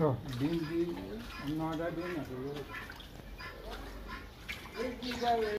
दिन दिन नौ दिन